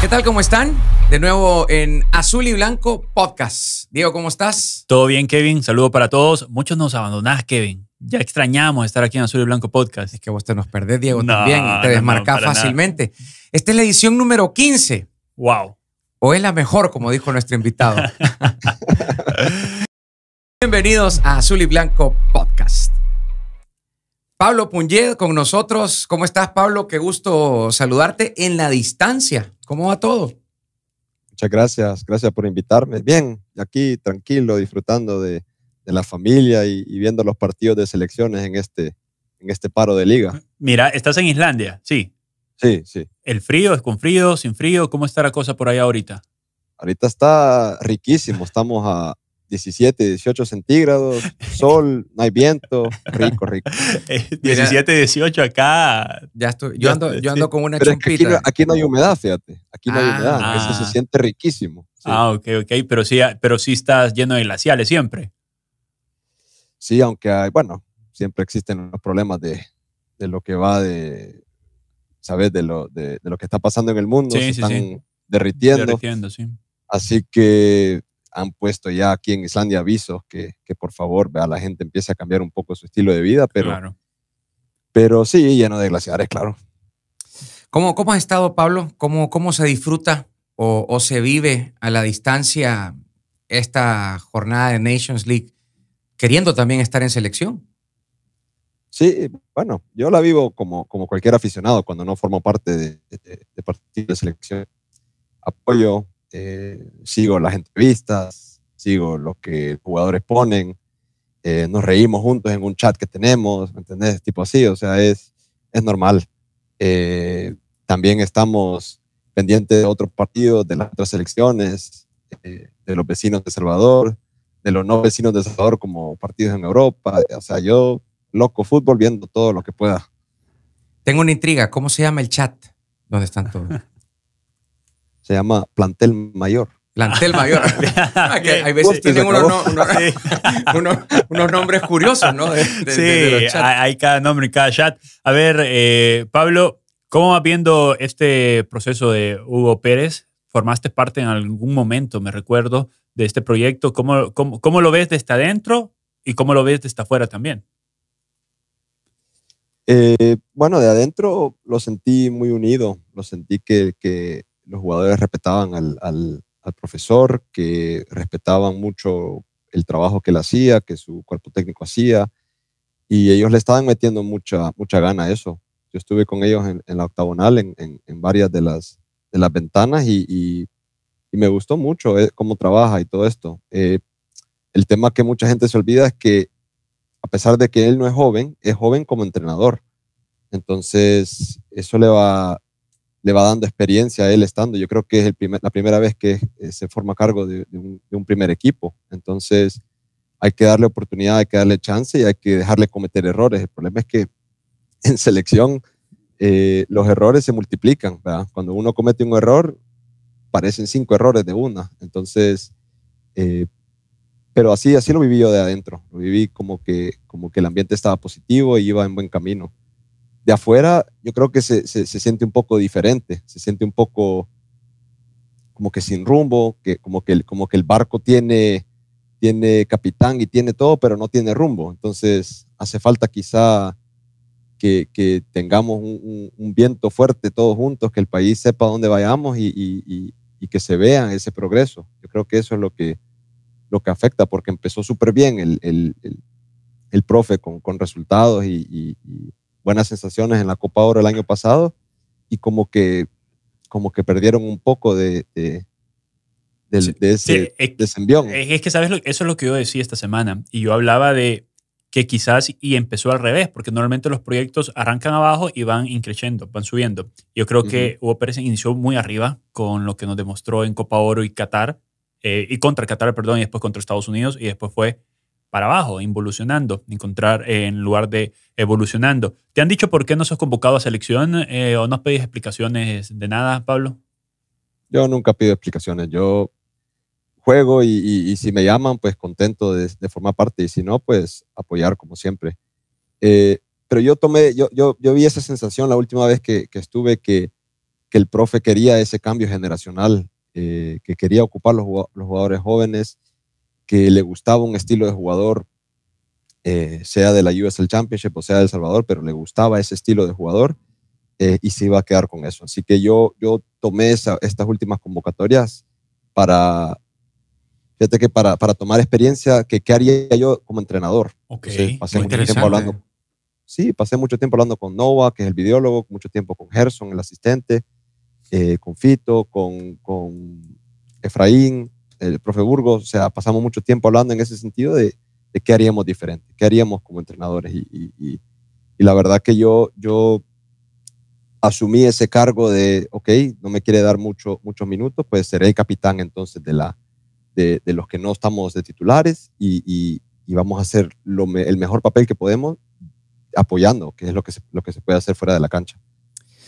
¿Qué tal? ¿Cómo están? De nuevo en Azul y Blanco Podcast. Diego, ¿cómo estás? Todo bien, Kevin. Saludo para todos. Muchos nos abandonás, Kevin. Ya extrañamos estar aquí en Azul y Blanco Podcast. Es que vos te nos perdés, Diego, también. te desmarcás fácilmente. Esta es la edición número 15. ¡Wow! O es la mejor, como dijo nuestro invitado. Bienvenidos a Azul y Blanco Podcast. Pablo Punyed con nosotros. ¿Cómo estás, Pablo? Qué gusto saludarte en la distancia. ¿Cómo va todo? Muchas gracias, gracias por invitarme. Bien, aquí tranquilo, disfrutando de, la familia y, viendo los partidos de selecciones en este, en este paro de liga. Mira, estás en Islandia, sí. Sí, sí. ¿El frío es con frío, sin frío? ¿Cómo está la cosa por allá ahorita? Ahorita está riquísimo, estamos a, 17, 18 centígrados, sol, no hay viento, rico, rico. 17, 18 eh, acá. Ya estoy, yo, ando, yo ando con una pero aquí, no, hay humedad, fíjate. Aquí no hay humedad. Ah. Eso se siente riquísimo. Ah, ok, ok. Pero sí, pero sí estás lleno de glaciales siempre. Sí, aunque hay, bueno, siempre existen los problemas de, de lo que va de, ¿sabes? De lo, de, lo que está pasando en el mundo. se están derritiendo. Derritiendo, sí. Así que han puesto ya aquí en Islandia avisos que, que por favor a la gente empiece a cambiar un poco su estilo de vida, pero, pero sí, lleno de glaciares, claro. ¿Cómo, cómo has estado, Pablo? ¿Cómo, cómo se disfruta o, se vive a la distancia esta jornada de Nations League, queriendo también estar en selección? Sí, bueno, yo la vivo como, como cualquier aficionado cuando no formo parte de, de, de de selección. Apoyo, eh, sigo las entrevistas, sigo lo que los jugadores ponen, eh, nos reímos juntos en un chat que tenemos, ¿me entendés? Tipo así, o sea, es, es normal. Eh, también estamos pendientes de otros partidos, de las otras selecciones, de los vecinos de Salvador, de los no vecinos de Salvador como partidos en Europa, o sea, yo loco fútbol viendo todo lo que pueda. Tengo una intriga, ¿cómo se llama el chat? ¿Dónde están todos? se llama plantel mayor. Plantel mayor. Ah, hay veces tienen unos, unos, nombres curiosos, ¿no? sí, hay cada nombre en cada chat. A ver, eh, Pablo, ¿cómo va viendo este proceso de Hugo Pérez? Formaste parte en algún momento, me recuerdo, de este proyecto. ¿Cómo, ¿Cómo, lo ves desde adentro y cómo lo ves desde afuera también? Eh, bueno, de adentro lo sentí muy unido, lo sentí que los jugadores respetaban al, profesor, que respetaban mucho el trabajo que él hacía, que su cuerpo técnico hacía, y ellos le estaban metiendo mucha, mucha gana a eso. Yo estuve con ellos en, la octagonal, en, varias de las, de las ventanas, y, y, me gustó mucho eh, cómo trabaja y todo esto. Eh, el tema que mucha gente se olvida es que, a pesar de que él no es joven, es joven como entrenador. Entonces, eso le va, le va dando experiencia a él estando. Yo creo que es el la primera vez que eh, se forma cargo de, un, primer equipo. Entonces, hay que darle oportunidad, hay que darle chance y hay que dejarle cometer errores. El problema es que en selección eh, los errores se multiplican. Cuando uno comete un error, parecen cinco errores de una. Entonces, eh, pero así, así lo viví yo de adentro. Lo viví como que, como que el ambiente estaba positivo y iba en buen camino de afuera, yo creo que se, siente un poco diferente, se siente un poco como que sin rumbo, que como que, como que el barco tiene, tiene capitán y tiene todo, pero no tiene rumbo. Entonces hace falta quizá que, tengamos un, viento fuerte todos juntos, que el país sepa dónde vayamos y, y, que se vea ese progreso. Yo creo que eso es lo que, lo que afecta, porque empezó súper bien el, el, profe con, con resultados y buenas sensaciones en la Copa Oro el año pasado y como que, como que perdieron un poco de, ese sí, Es, que, ¿sabes? eso es lo que yo decía esta semana y yo hablaba de que quizás y empezó al revés, porque normalmente los proyectos arrancan abajo y van increciendo, van subiendo. Yo creo que Hugo Pérez inició muy arriba con lo que nos demostró en Copa Oro y Qatar, eh, y contra Qatar, perdón, y después contra Estados Unidos, y después fue para abajo, involucionando, encontrar eh, en lugar de evolucionando. ¿Te han dicho por qué no sos convocado a selección eh, o no pedís explicaciones de nada, Pablo? Yo nunca pido explicaciones. Yo juego y, si me llaman, pues contento de, formar parte y si no, pues apoyar como siempre. Eh, pero yo tomé, yo, vi esa sensación la última vez que, estuve que, que, el profe quería ese cambio generacional, que quería ocupar los, los jugadores jóvenes que le gustaba un estilo de jugador, eh, sea de la USL Championship o sea de El Salvador, pero le gustaba ese estilo de jugador eh, y se iba a quedar con eso. Así que yo, yo tomé estas últimas convocatorias para, fíjate que para, tomar experiencia, que qué haría yo como entrenador. Ok, pasé mucho tiempo hablando. Sí, pasé mucho tiempo hablando con Nova, que es el videólogo, mucho tiempo con Gerson, el asistente, eh, con Fito, con, con Efraín, el profe Burgos, o sea, pasamos mucho tiempo hablando en ese sentido de, qué haríamos diferente, qué haríamos como entrenadores. Y, la verdad que yo, yo asumí ese cargo de, ok, no me quiere dar muchos minutos, pues seré el capitán entonces de, la, de, los que no estamos de titulares y, vamos a hacer lo, el mejor papel que podemos apoyando, que es lo que, lo que se puede hacer fuera de la cancha.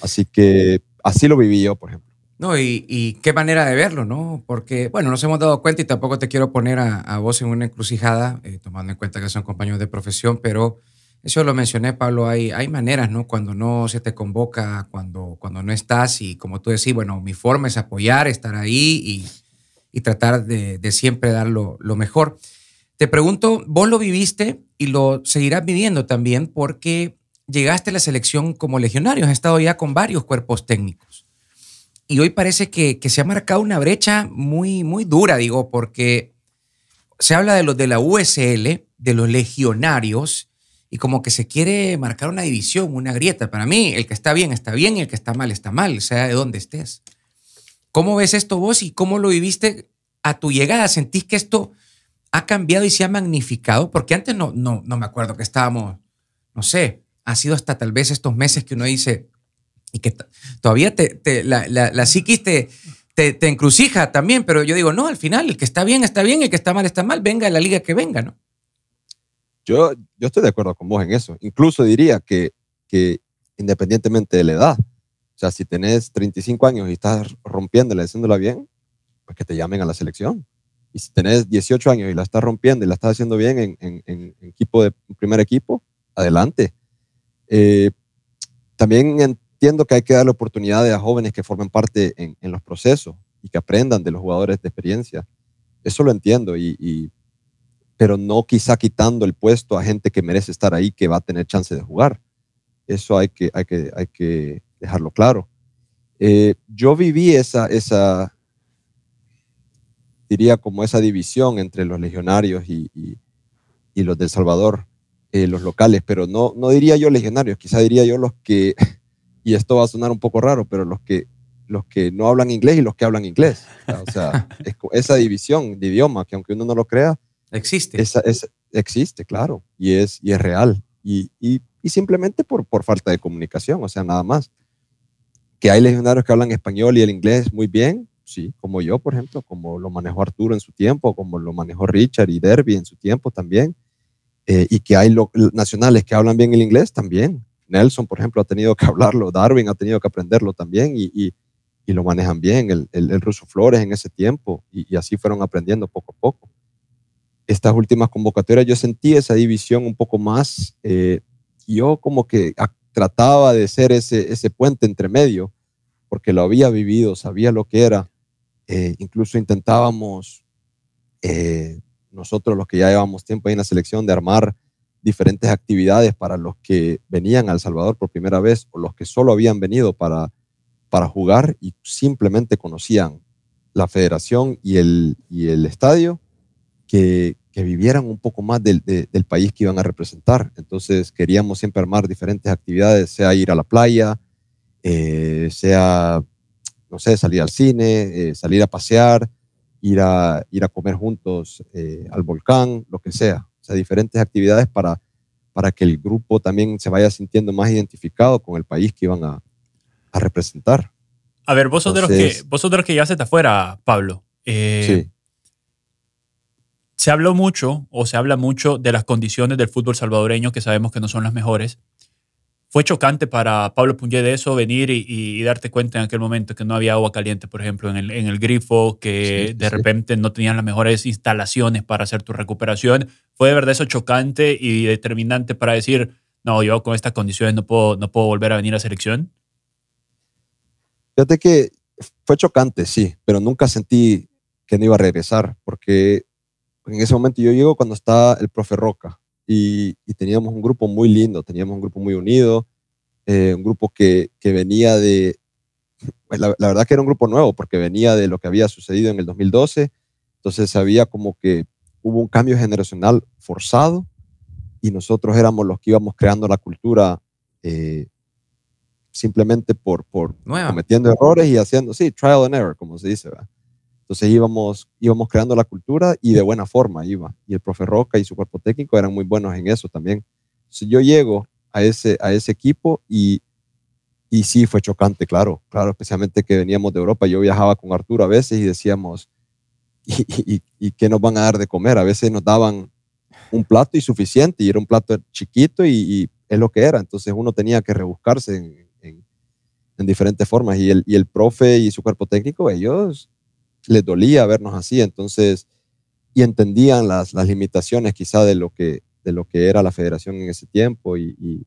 Así que así lo viví yo, por ejemplo. No, y, qué manera de verlo, ¿no? Porque, bueno, nos hemos dado cuenta y tampoco te quiero poner a, vos en una encrucijada, eh, tomando en cuenta que son compañeros de profesión, pero eso lo mencioné, Pablo, hay, hay maneras, ¿no? Cuando no se te convoca, cuando, cuando no estás y como tú decís, bueno, mi forma es apoyar, estar ahí y, tratar de, siempre dar lo, lo mejor. Te pregunto, vos lo viviste y lo seguirás viviendo también porque llegaste a la selección como legionario, has estado ya con varios cuerpos técnicos y hoy parece que, se ha marcado una brecha muy, muy dura, digo, porque se habla de los de la USL, de los legionarios, y como que se quiere marcar una división, una grieta. Para mí, el que está bien está bien y el que está mal está mal, sea de donde estés. ¿Cómo ves esto vos y cómo lo viviste a tu llegada? ¿Sentís que esto ha cambiado y se ha magnificado? Porque antes no, no, no me acuerdo que estábamos, no sé, ha sido hasta tal vez estos meses que uno dice, y que todavía te, la, la, psiquis te, te, te, encrucija también, pero yo digo, no, al final, el que está bien está bien, el que está mal está mal, venga la liga que venga, ¿no? Yo, yo estoy de acuerdo con vos en eso. Incluso diría que, que independientemente de la edad, o sea, si tenés 35 años y estás rompiéndola, haciéndola bien, pues que te llamen a la selección. Y si tenés 18 años y la estás rompiendo y la estás haciendo bien en, en, en equipo de primer equipo, adelante. Eh, también en, entiendo que hay que dar oportunidades oportunidad a jóvenes que formen parte en, los procesos y que aprendan de los jugadores de experiencia. Eso lo entiendo, y, pero no quizá quitando el puesto a gente que merece estar ahí, que va a tener chance de jugar. Eso hay que, hay que, hay que dejarlo claro. Eh, yo viví esa, esa, diría como esa división entre los legionarios y, y, los del Salvador, eh, los locales, pero no, no diría yo legionarios, quizá diría yo los que y esto va a sonar un poco raro, pero los que, los que no hablan inglés y los que hablan inglés. O sea, esa división de idioma, que aunque uno no lo crea, existe. existe, claro, y es, y es real. Y, simplemente por, por falta de comunicación, o sea, nada más. Que hay legionarios que hablan español y el inglés muy bien, sí, como yo, por ejemplo, como lo manejó Arturo en su tiempo, como lo manejó Richard y Derby en su tiempo también, eh, y que hay nacionales que hablan bien el inglés también, Nelson, por ejemplo, ha tenido que hablarlo, Darwin ha tenido que aprenderlo también y, lo manejan bien, el, el, Ruso Flores en ese tiempo, y, así fueron aprendiendo poco a poco. Estas últimas convocatorias yo sentí esa división un poco más, eh, yo como que trataba de ser ese, puente entre medio, porque lo había vivido, sabía lo que era, eh, incluso intentábamos, eh, nosotros los que ya llevamos tiempo ahí en la selección, de armar diferentes actividades para los que venían a El Salvador por primera vez o los que solo habían venido para, para jugar y simplemente conocían la federación y el, y el estadio, que, vivieran un poco más del, del, país que iban a representar. Entonces queríamos siempre armar diferentes actividades, sea ir a la playa, eh, sea, no sé, salir al cine, eh, salir a pasear, ir a, ir a comer juntos eh, al volcán, lo que sea a diferentes actividades para, para que el grupo también se vaya sintiendo más identificado con el país que iban a, representar. A ver, vos que, que ya se afuera, Pablo. Eh, se habló mucho o se habla mucho de las condiciones del fútbol salvadoreño que sabemos que no son las mejores fue chocante para Pablo Punget de eso venir y, darte cuenta en aquel momento que no había agua caliente, por ejemplo, en el, grifo, que de repente no tenían las mejores instalaciones para hacer tu recuperación. Fue de verdad eso chocante y determinante para decir, no, yo con estas condiciones no puedo, no puedo volver a venir a selección. Fíjate que fue chocante, sí, pero nunca sentí que no iba a regresar, porque en ese momento yo llego cuando está el profe Roca, y, teníamos un grupo muy lindo, teníamos un grupo muy unido, eh, un grupo que, que venía de, pues la, verdad que era un grupo nuevo porque venía de lo que había sucedido en el 2012, entonces había como que hubo un cambio generacional forzado y nosotros éramos los que íbamos creando la cultura. Eh, simplemente por, por cometiendo errores y haciendo, sí, trial and error, como se dice. ¿verdad? Entonces íbamos, íbamos creando la cultura y de buena forma iba. Y el profe Roca y su cuerpo técnico eran muy buenos en eso también. yo llego a ese, a ese equipo y, y sí fue chocante, claro, claro, especialmente que veníamos de Europa. Yo viajaba con Arturo a veces y decíamos, ¿y, y, qué nos van a dar de comer? A veces nos daban un plato y suficiente y era un plato chiquito y, es lo que era. Entonces uno tenía que rebuscarse en, en, en diferentes formas y el, y el profe y su cuerpo técnico, ellos les dolía vernos así, entonces, y entendían las, limitaciones quizá de lo, que, de lo que era la federación en ese tiempo, y,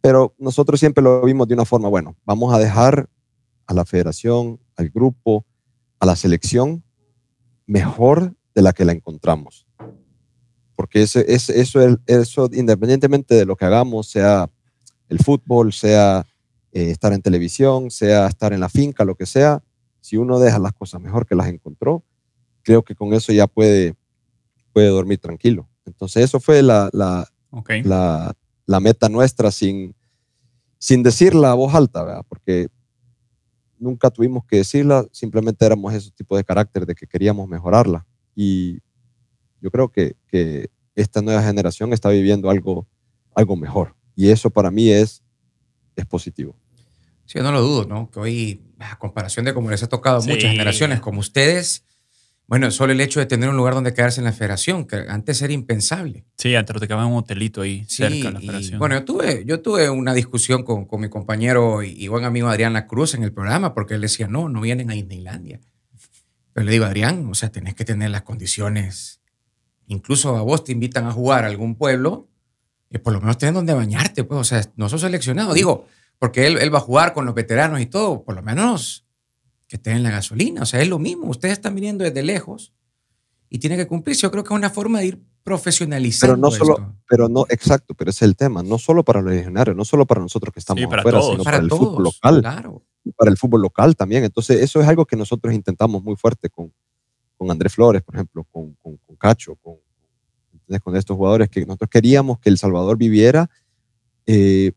pero nosotros siempre lo vimos de una forma, bueno, vamos a dejar a la federación, al grupo, a la selección mejor de la que la encontramos. Porque eso, eso, eso independientemente de lo que hagamos, sea el fútbol, sea eh, estar en televisión, sea estar en la finca, lo que sea, si uno deja las cosas mejor que las encontró, creo que con eso ya puede, puede dormir tranquilo. Entonces, eso fue la, la, la, meta nuestra sin, sin decirla a voz alta, ¿verdad? porque nunca tuvimos que decirla, simplemente éramos ese tipo de carácter de que queríamos mejorarla. Y yo creo que, que esta nueva generación está viviendo algo, algo mejor. Y eso para mí es, es positivo. Sí, yo no lo dudo, ¿no? Que hoy a comparación de cómo les ha tocado muchas generaciones como ustedes, bueno, solo el hecho de tener un lugar donde quedarse en la federación, que antes era impensable. Sí, antes te quedabas en un hotelito ahí cerca de la federación. bueno, yo tuve, yo tuve una discusión con, mi compañero y, buen amigo Adrián La Cruz en el programa, porque él decía, no, no vienen a Islandia. Pero le digo, Adrián, o sea, tenés que tener las condiciones. Incluso a vos te invitan a jugar a algún pueblo, y eh, por lo menos tenés donde bañarte, pues, o sea, no sos seleccionado. Digo, porque él, va a jugar con los veteranos y todo, por lo menos que estén en la gasolina. O sea, es lo mismo. Ustedes están viniendo desde lejos y tiene que cumplir Yo creo que es una forma de ir profesionalizando. Pero no solo, pero no, exacto, pero ese es el tema. No solo para los legionarios, no solo para nosotros que estamos para afuera, sino para, el fútbol local. Claro. para el fútbol local también. Entonces, eso es algo que nosotros intentamos muy fuerte con, con Andrés Flores, por ejemplo, con, con, Cacho, con, con estos jugadores que nosotros queríamos que El Salvador viviera. Eh,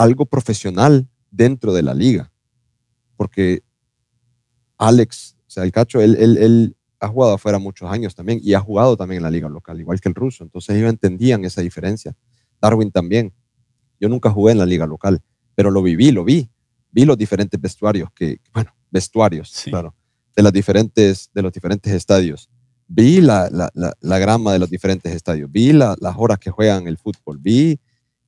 algo profesional dentro de la liga. Porque Alex, o sea, el cacho, él, él, él ha jugado afuera muchos años también y ha jugado también en la liga local, igual que el ruso. Entonces ellos entendían esa diferencia. Darwin también. Yo nunca jugué en la liga local, pero lo viví, lo vi. Vi los diferentes vestuarios que, bueno, vestuarios, claro, de, las diferentes, de los diferentes estadios. Vi la, la, la, la grama de los diferentes estadios, vi las horas que juegan el fútbol, vi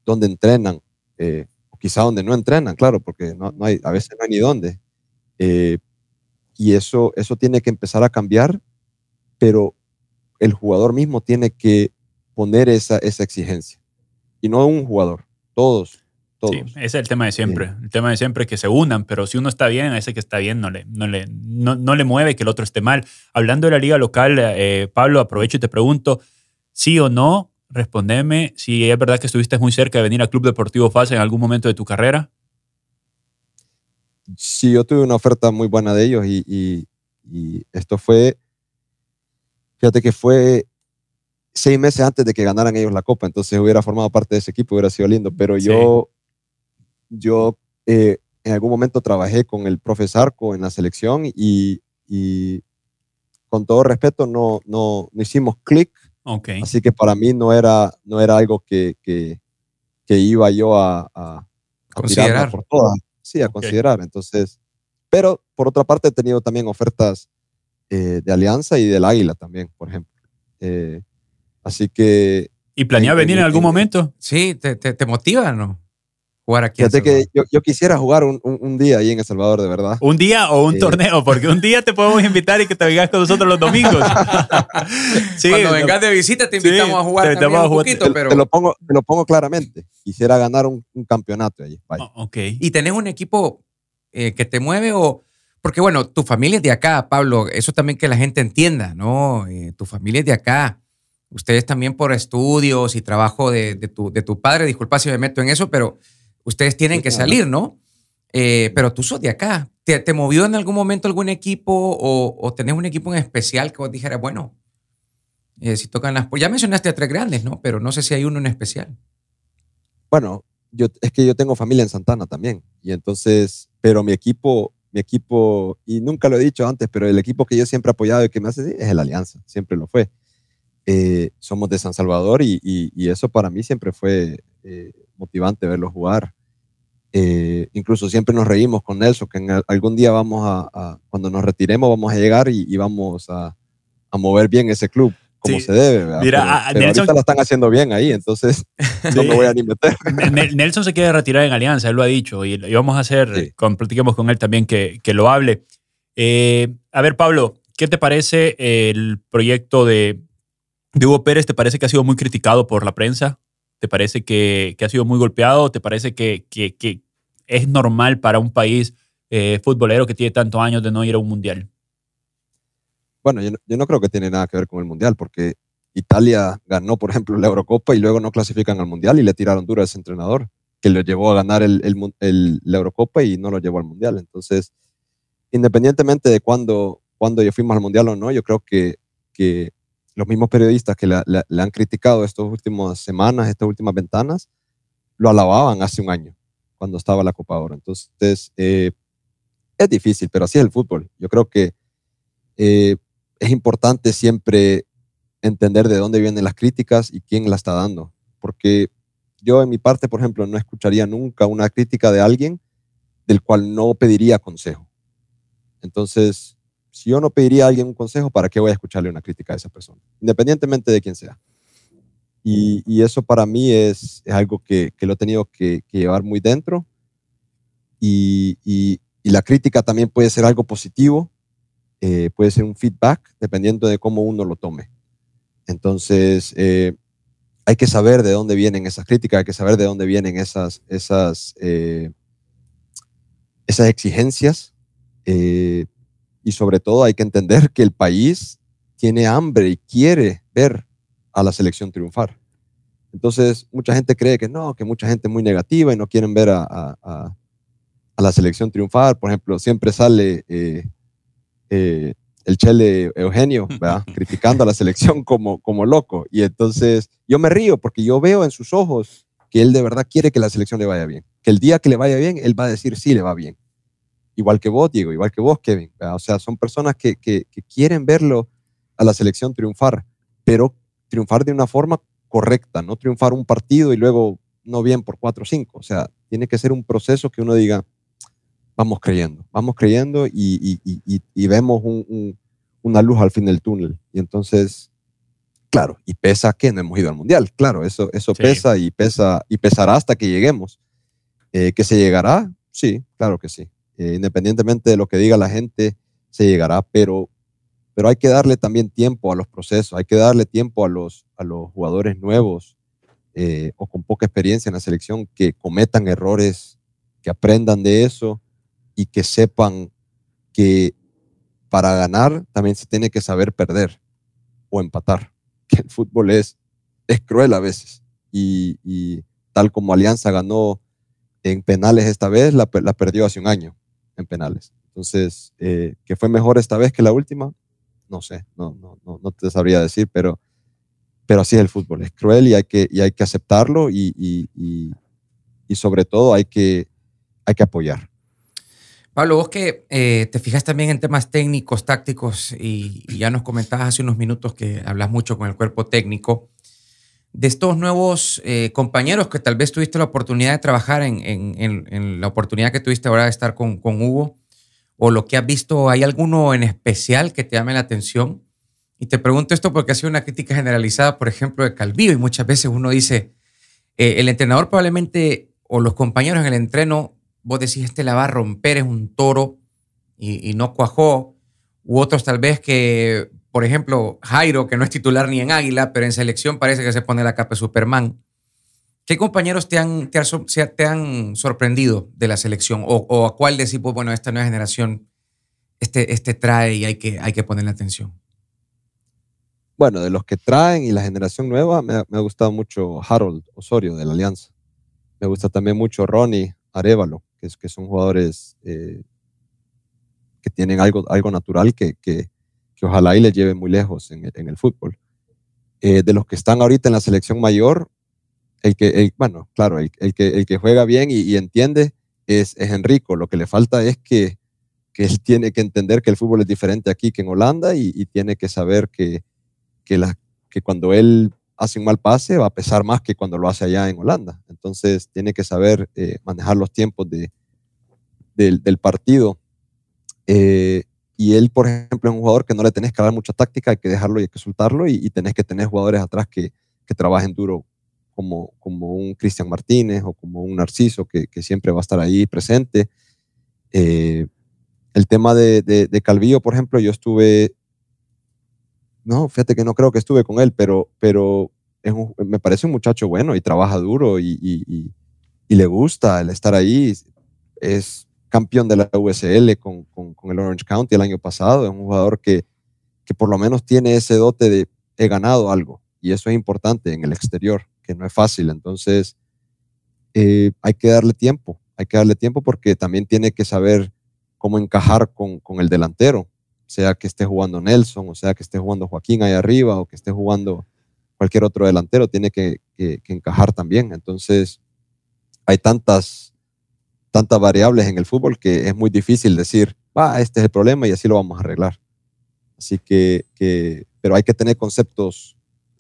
dónde entrenan. Eh, quizá donde no entrenan, claro, porque no, hay, a veces no hay ni dónde. Eh, y eso, eso tiene que empezar a cambiar, pero el jugador mismo tiene que poner esa, esa exigencia. Y no un jugador, todos. todos. Sí, ese es el tema de siempre. El tema de siempre es que se unan, pero si uno está bien, a ese que está bien no le, no le, le mueve que el otro esté mal. Hablando de la liga local, eh, Pablo, aprovecho y te pregunto, ¿sí o no respondeme si es verdad que estuviste muy cerca de venir al Club Deportivo Fase en algún momento de tu carrera. Sí, yo tuve una oferta muy buena de ellos y, esto fue, fíjate que fue seis meses antes de que ganaran ellos la Copa, entonces hubiera formado parte de ese equipo, hubiera sido lindo, pero yo, yo eh, en algún momento trabajé con el profe Sarco en la selección y, con todo respeto no, no, no hicimos clic Así que para mí no era, no era algo que, que, iba yo a, considerar. por Sí, a considerar. Entonces, pero por otra parte he tenido también ofertas eh, de Alianza y del Águila también, por ejemplo. Eh, así que... ¿Y planea venir en algún momento? Sí, te, te, te motiva, ¿no? aquí. que yo, quisiera jugar un, día ahí en El Salvador, de verdad. Un día o un eh. torneo, porque un día te podemos invitar y que te vengas con nosotros los domingos. sí, Cuando vengas de visita te invitamos a jugar un poquito, pero... lo, pongo, lo pongo claramente. Quisiera ganar un, campeonato ahí. Oh, ¿Y tenés un equipo eh, que te mueve o...? Porque bueno, tu familia es de acá, Pablo. Eso también que la gente entienda, ¿no? Eh, tu familia es de acá ustedes también por estudios y trabajo de, de, tu, de tu padre, disculpa si me meto en eso, pero ustedes tienen que salir, ¿no? Eh, pero tú sos de acá. ¿Te, movió en algún momento algún equipo o, tenés un equipo en especial que vos dijeras, bueno, eh, si tocan las... Ya mencionaste a tres grandes, ¿no? Pero no sé si hay uno en especial. Bueno, yo, es que yo tengo familia en Santana también. Y entonces, pero mi equipo, mi equipo, y nunca lo he dicho antes, pero el equipo que yo siempre he apoyado y que me hace es el Alianza, siempre lo fue. Eh, somos de San Salvador y, eso para mí siempre fue motivante verlo jugar. Eh, incluso siempre nos reímos con Nelson, que en algún día vamos a, cuando nos retiremos, vamos a llegar y, vamos a, mover bien ese club como se debe. Mira, Nelson, están haciendo bien ahí, entonces no me voy a ni meter. Nelson se quiere retirar en Alianza, él lo ha dicho, y, vamos a hacer, platiquemos con él también que, lo hable. Eh, a ver, Pablo, ¿qué te parece el proyecto de Hugo Pérez? ¿Te parece que ha sido muy criticado por la prensa? ¿Te parece que, ha sido muy golpeado? ¿Te parece que, es normal para un país eh, futbolero que tiene tantos años de no ir a un mundial? Bueno, yo no, creo que tiene nada que ver con el mundial, porque Italia ganó, por ejemplo, la Eurocopa y luego no clasifican al mundial y le tiraron duro a ese entrenador que lo llevó a ganar la Eurocopa y no lo llevó al Mundial. Entonces, independientemente de cuándo, cuando yo fuimos al Mundial o no, yo creo que, que los mismos periodistas que le han criticado estas últimas semanas, estas últimas ventanas, lo alababan hace un año, cuando estaba la Copa Oro. Entonces, eh, es difícil, pero así es el fútbol. Yo creo que eh, es importante siempre entender de dónde vienen las críticas y quién las está dando. Porque yo en mi parte, por ejemplo, no escucharía nunca una crítica de alguien del cual no pediría consejo. Entonces, si yo no pediría a alguien un consejo, ¿para qué voy a escucharle una crítica a esa persona? Independientemente de quién sea. Y, eso para mí es, algo que, lo he tenido que, llevar muy dentro. Y, la crítica también puede ser algo positivo, eh, puede ser un feedback, dependiendo de cómo uno lo tome. Entonces, eh, hay que saber de dónde vienen esas críticas, hay que saber de dónde vienen esas, esas, eh, esas exigencias. Y sobre todo hay que entender que el país tiene hambre y quiere ver a la selección triunfar. Entonces, mucha gente cree que no, que mucha gente es muy negativa y no quieren ver a, la selección triunfar. Por ejemplo, siempre sale eh, eh, el Chele Eugenio, ¿verdad? criticando a la selección como, como loco. Y entonces yo me río porque yo veo en sus ojos que él de verdad quiere que la selección le vaya bien. Que el día que le vaya bien, él va a decir sí le va bien igual que vos, Diego, igual que vos, Kevin. O sea, son personas que, que, quieren verlo a la selección triunfar, pero triunfar de una forma correcta, no triunfar un partido y luego no bien por 4 o 5. O sea, tiene que ser un proceso que uno diga, vamos creyendo, vamos creyendo y, y, y, vemos una luz al fin del túnel. Y entonces, claro, y pesa que no hemos ido al Mundial, claro, eso, eso pesa y pesa y pesará hasta que lleguemos. Eh, ¿Que se llegará? Sí, claro que sí. Eh, independientemente de lo que diga la gente, se llegará, pero, pero hay que darle también tiempo a los procesos, hay que darle tiempo a los, a los jugadores nuevos eh, o con poca experiencia en la selección que cometan errores, que aprendan de eso y que sepan que para ganar también se tiene que saber perder o empatar, que el fútbol es, es cruel a veces y, tal como Alianza ganó en penales esta vez, la perdió hace un año en penales. Entonces, eh, ¿que fue mejor esta vez que la última? No sé, no, no, no, te sabría decir, pero, pero así es el fútbol. Es cruel y hay que, hay que aceptarlo y, sobre todo hay que, hay que apoyar. Pablo, vos que eh, te fijas también en temas técnicos, tácticos, y, y, ya nos comentabas hace unos minutos que hablas mucho con el cuerpo técnico de estos nuevos eh, compañeros que tal vez tuviste la oportunidad de trabajar en, la oportunidad que tuviste ahora de estar con, Hugo, o lo que has visto, ¿hay alguno en especial que te llame la atención? Y te pregunto esto porque ha sido una crítica generalizada, por ejemplo, de Calvillo, y muchas veces uno dice, eh, el entrenador probablemente, o los compañeros en el entreno, vos decís, este la va a romper, es un toro, y, y no cuajó, u otros tal vez que por ejemplo, Jairo, que no es titular ni en Águila, pero en selección parece que se pone la capa de Superman. ¿Qué compañeros te han, te, han sorprendido de la selección? ¿O, a cuál decís, pues, bueno, esta nueva generación este, este trae y hay que, hay que ponerle atención? Bueno, de los que traen y la generación nueva, me ha, gustado mucho Harold Osorio de la Alianza. Me gusta también mucho Ronnie Arevalo, que, que son jugadores eh, que tienen algo, algo natural que, que, que ojalá y le lleve muy lejos en, el fútbol. Eh, de los que están ahorita en la selección mayor, el que, bueno, claro, el, que, el que juega bien y, entiende es, es, Enrico. Lo que le falta es que, él tiene que entender que el fútbol es diferente aquí que en Holanda y, tiene que saber que, cuando él hace un mal pase va a pesar más que cuando lo hace allá en Holanda. Entonces tiene que saber eh, manejar los tiempos de, del, partido. Eh, y él, por ejemplo, es un jugador que no le tenés que dar mucha táctica, hay que dejarlo y hay que soltarlo y, tenés que tener jugadores atrás que, que trabajen duro como, como un Cristian Martínez o como un Narciso que, siempre va a estar ahí presente. Eh, el tema de, de, Calvillo, por ejemplo, yo estuve, no, fíjate que no creo que estuve con él, pero, pero me parece un muchacho bueno y trabaja duro y, y le gusta el estar ahí. Es campeón de la USL con, el Orange County el año pasado, es un jugador que, por lo menos tiene ese dote de he ganado algo y eso es importante en el exterior, que no es fácil, entonces eh, hay que darle tiempo, hay que darle tiempo porque también tiene que saber cómo encajar con, el delantero, sea que esté jugando Nelson, o sea que esté jugando Joaquín ahí arriba, o que esté jugando cualquier otro delantero, tiene que, que encajar también. Entonces, hay tantas tantas variables en el fútbol que es muy difícil decir, va, este es el problema y así lo vamos a arreglar. Así que, pero hay que tener conceptos,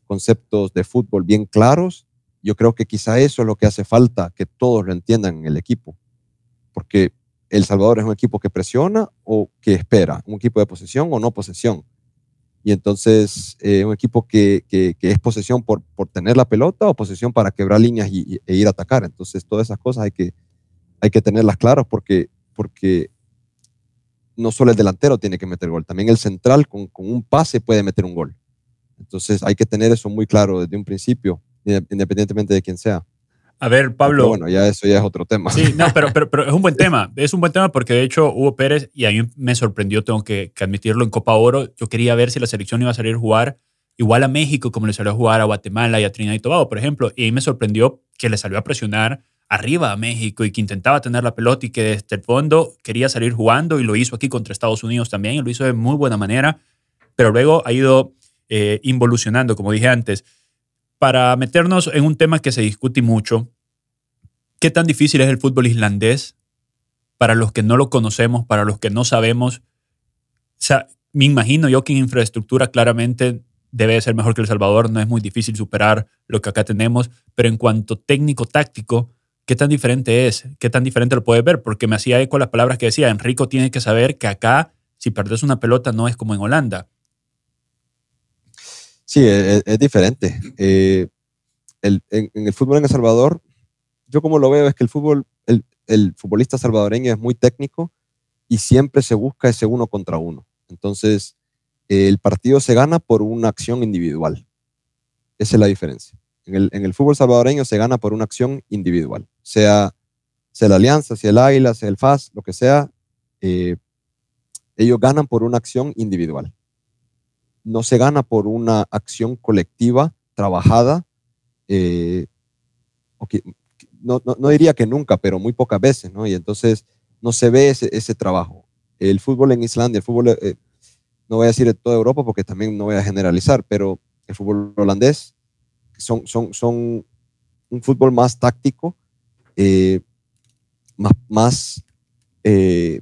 conceptos de fútbol bien claros. Yo creo que quizá eso es lo que hace falta, que todos lo entiendan en el equipo. Porque El Salvador es un equipo que presiona o que espera, un equipo de posesión o no posesión. Y entonces, eh, un equipo que, es posesión por, por, tener la pelota o posesión para quebrar líneas e ir a atacar. Entonces, todas esas cosas hay que, hay que tenerlas claras porque, porque no solo el delantero tiene que meter gol, también el central con, un pase puede meter un gol. Entonces hay que tener eso muy claro desde un principio, independientemente de quién sea. A ver, Pablo. bueno, ya eso ya es otro tema. Sí, no, pero, pero, pero, es un buen tema. Es un buen tema porque de hecho Hugo Pérez, y a mí me sorprendió, tengo que, admitirlo, en Copa Oro, yo quería ver si la selección iba a salir a jugar igual a México como le salió a jugar a Guatemala y a Trinidad y Tobago, por ejemplo. Y me sorprendió que le salió a presionar arriba a México y que intentaba tener la pelota y que desde el fondo quería salir jugando y lo hizo aquí contra Estados Unidos también, y lo hizo de muy buena manera, pero luego ha ido eh, involucionando, como dije antes. Para meternos en un tema que se discute mucho, ¿qué tan difícil es el fútbol islandés para los que no lo conocemos, para los que no sabemos? O sea, me imagino yo que en infraestructura claramente debe ser mejor que El Salvador, no es muy difícil superar lo que acá tenemos, pero en cuanto técnico-táctico, ¿Qué tan diferente es? ¿Qué tan diferente lo puedes ver? Porque me hacía eco las palabras que decía, Enrico tiene que saber que acá, si perdes una pelota, no es como en Holanda. Sí, e, e, es, diferente. Eh, en, el fútbol en El Salvador, yo como lo veo es que el fútbol, el futbolista salvadoreño es muy técnico y siempre se busca ese uno contra uno. Entonces, el partido se gana por una acción individual. Esa es la diferencia. En el, fútbol salvadoreño se gana por una acción individual, sea, sea la Alianza, sea el Águila, sea el FAS, lo que sea, eh, ellos ganan por una acción individual. No se gana por una acción colectiva, trabajada. Eh, no, no, diría que nunca, pero muy pocas veces, ¿no? Y entonces no se ve ese, trabajo. El fútbol en Islandia, el fútbol, eh, no voy a decir en toda Europa porque también no voy a generalizar, pero el fútbol holandés son, son, son un fútbol más táctico, eh, más, eh,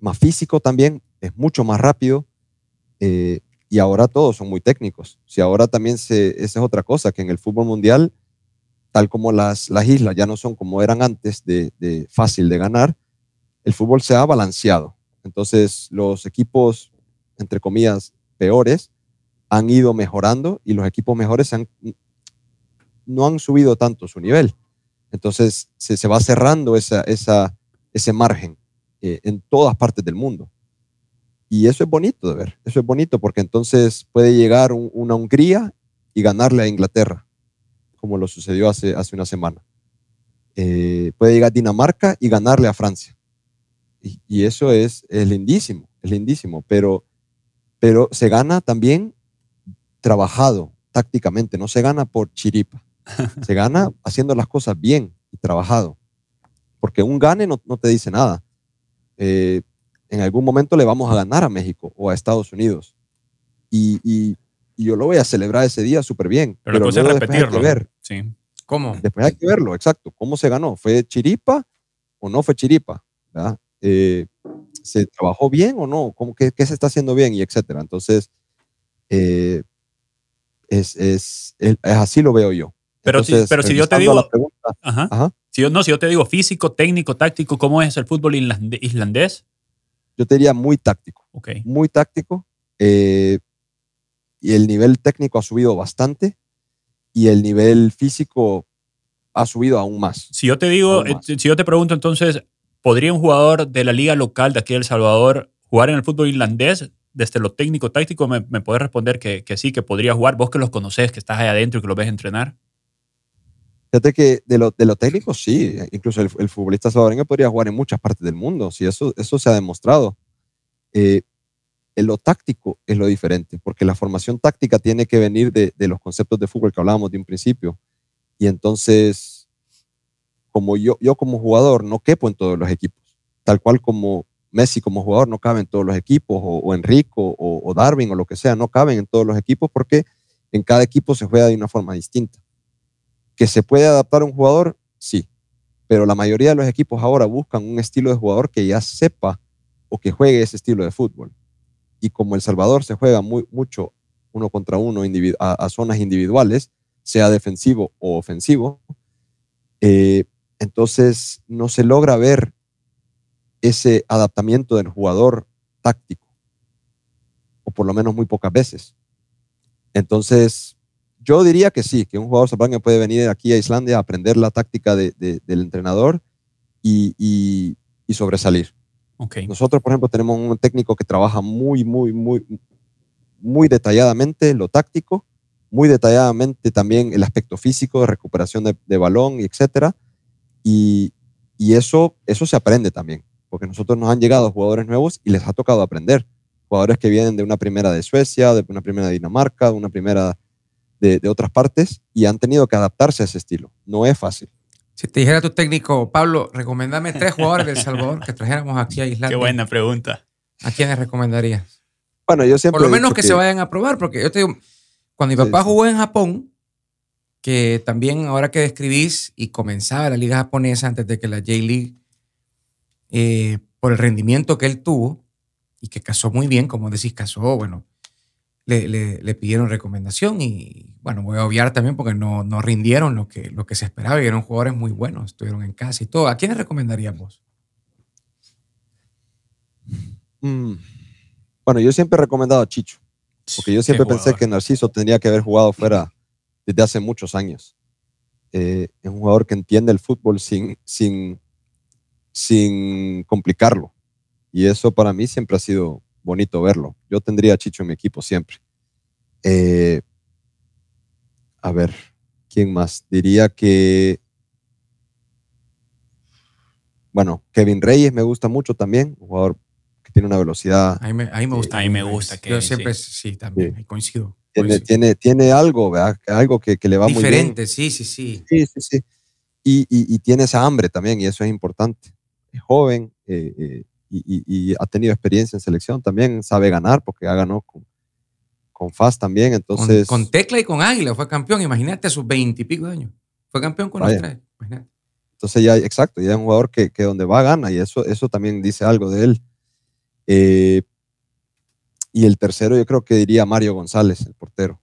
más, físico también, es mucho más rápido. Eh, y ahora todos son muy técnicos. Si ahora también se, esa es otra cosa, que en el fútbol mundial, tal como las, islas ya no son como eran antes de, de fácil de ganar, el fútbol se ha balanceado. Entonces los equipos, entre comillas, peores, han ido mejorando y los equipos mejores no han subido tanto su nivel. Entonces se, va cerrando ese margen eh, en todas partes del mundo. Y eso es bonito de ver, eso es bonito porque entonces puede llegar una Hungría y ganarle a Inglaterra, como lo sucedió hace, una semana. Eh, puede llegar Dinamarca y ganarle a Francia. Y, eso es, lindísimo, lindísimo, pero se gana también trabajado tácticamente, no se gana por chiripa, se gana haciendo las cosas bien y trabajado, porque un gane no, te dice nada. Eh, en algún momento le vamos a ganar a México o a Estados Unidos. Y, yo lo voy a celebrar ese día súper bien. Pero, pero hay Ver. Sí. ¿Cómo? Después hay que verlo, exacto. ¿Cómo se ganó? ¿Fue chiripa o no fue chiripa? Eh, ¿Se trabajó bien o no? qué, se está haciendo bien? Y etcétera. Entonces, eh, es, es, eh, así lo veo yo. Pero, si, pero si yo te digo... Si yo, no, si yo te digo físico, técnico, táctico, ¿cómo es el fútbol islandés? Yo te diría muy táctico. Muy táctico. Eh, y el nivel técnico ha subido bastante y el nivel físico ha subido aún más. Si yo te digo, eh, si yo te pregunto entonces, ¿podría un jugador de la liga local de aquí de El Salvador jugar en el fútbol islandés? desde lo técnico, táctico, me, puedes responder que, sí, que podría jugar, vos que los conoces, que estás ahí adentro y que los ves entrenar. Fíjate que de lo, de técnico sí, incluso el, futbolista salvadoreño podría jugar en muchas partes del mundo, sí, eso, eso se ha demostrado. Eh, en lo táctico es lo diferente, porque la formación táctica tiene que venir de, los conceptos de fútbol que hablábamos de un principio. Y entonces, como yo, yo como jugador no quepo en todos los equipos, tal cual como Messi como jugador no cabe en todos los equipos, o, o Enrico, o, Darwin, o lo que sea, no caben en todos los equipos porque en cada equipo se juega de una forma distinta. ¿Que se puede adaptar a un jugador? Sí, pero la mayoría de los equipos ahora buscan un estilo de jugador que ya sepa o que juegue ese estilo de fútbol. Y como El Salvador se juega muy, mucho uno contra uno a, zonas individuales, sea defensivo o ofensivo, eh, entonces no se logra ver ese adaptamiento del jugador táctico, o por lo menos muy pocas veces. Entonces, yo diría que sí, que un jugador salvadoreño puede venir aquí a Islandia a aprender la táctica del entrenador y, sobresalir. Nosotros, por ejemplo, tenemos un técnico que trabaja muy, muy, muy, muy detalladamente lo táctico, muy detalladamente también el aspecto físico, recuperación de, balón, etc. Y, y eso, eso se aprende también porque nosotros nos han llegado jugadores nuevos y les ha tocado aprender. Jugadores que vienen de una primera de Suecia, de una primera de Dinamarca, de una primera de, otras partes y han tenido que adaptarse a ese estilo. No es fácil. Si te dijera tu técnico, Pablo, recomendame tres jugadores del Salvador que trajéramos aquí a Islandia. Qué buena pregunta. ¿A quiénes recomendarías? Bueno, yo siempre. Por lo menos que, se vayan a probar, porque yo te digo, cuando mi papá jugó en Japón, que también ahora que describís y comenzaba la liga japonesa antes de que la J-League eh, por el rendimiento que él tuvo y que casó muy bien, como decís, casó, bueno, le, pidieron recomendación y bueno, voy a obviar también porque no, rindieron lo que, lo que se esperaba y eran jugadores muy buenos, estuvieron en casa y todo. ¿A quién recomendaríamos? Mm. Bueno, yo siempre he recomendado a Chicho, porque yo siempre pensé que Narciso tendría que haber jugado fuera desde hace muchos años. Eh, es un jugador que entiende el fútbol sin, sin sin complicarlo. Y eso para mí siempre ha sido bonito verlo. Yo tendría Chicho en mi equipo siempre. Eh, a ver, ¿quién más? Diría que... Bueno, Kevin Reyes me gusta mucho también, un jugador que tiene una velocidad. A mí me, gusta. me gusta. Eh, yo siempre, sí, también, Coincido, tiene, Tiene, algo, Algo que, le va muy bien. Diferente, sí, sí, sí. Sí, sí, sí. Y, y tiene esa hambre también, y eso es importante joven eh, eh, y, ha tenido experiencia en selección también, sabe ganar porque ha ganado con, con FAS también, entonces... Con, Tecla y con Águila fue campeón, imagínate, a sus veintipico años. Fue campeón con los tres, Entonces ya, exacto, ya es un jugador que, donde va gana y eso, eso también dice algo de él. Eh, y el tercero yo creo que diría Mario González, el portero.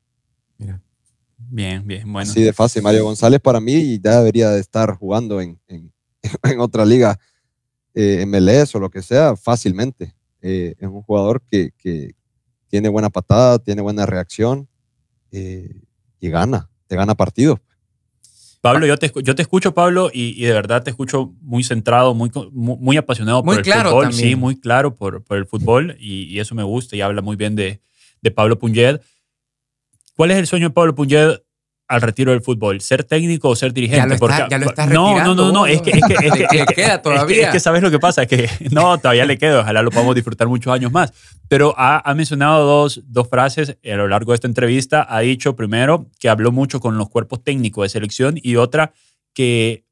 Bien, bien, bueno. Sí, de fácil. Mario González para mí ya debería de estar jugando en otra liga eh, MLS o lo que sea fácilmente. Eh, es un jugador que, tiene buena patada, tiene buena reacción eh, y gana, te gana partido. Pues. Pablo, yo te, yo te escucho, Pablo, y, de verdad te escucho muy centrado, muy, muy, apasionado muy por claro el fútbol. Sí, muy claro por, el fútbol y, eso me gusta y habla muy bien de, Pablo Puñet ¿Cuál es el sueño de Pablo Puñet al retiro del fútbol, ser técnico o ser dirigente. Ya lo, no, no, no, no, es que, es que, queda todavía. Es que, sabes lo que pasa, es que no, todavía le queda, ojalá lo podamos disfrutar muchos años más. Pero ha, ha mencionado dos, dos, frases a lo largo de esta entrevista. Ha dicho primero que habló mucho con los cuerpos técnicos de selección y otra que